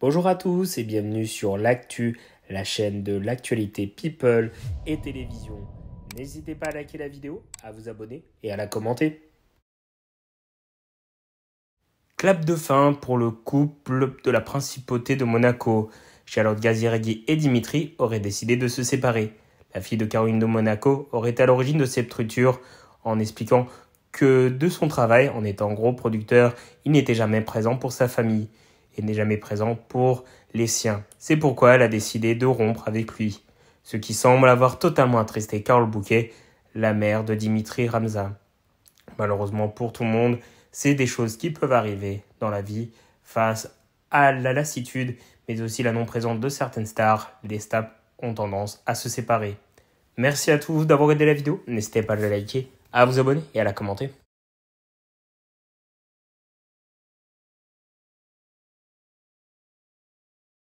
Bonjour à tous et bienvenue sur l'actu, la chaîne de l'actualité people et télévision. N'hésitez pas à liker la vidéo, à vous abonner et à la commenter. Clap de fin pour le couple de la principauté de Monaco. Charlotte Gaziregui et Dimitri auraient décidé de se séparer. La fille de Caroline de Monaco aurait été à l'origine de cette rupture en expliquant que de son travail, en étant gros producteur, il n'était jamais présent pour sa famille n'est jamais présent pour les siens. C'est pourquoi elle a décidé de rompre avec lui, ce qui semble avoir totalement attristé Carl Bouquet, la mère de Dimitri Ramza. Malheureusement pour tout le monde, c'est des choses qui peuvent arriver dans la vie face à la lassitude, mais aussi la non-présence de certaines stars, les stars ont tendance à se séparer. Merci à tous d'avoir regardé la vidéo, n'hésitez pas à la liker, à vous abonner et à la commenter.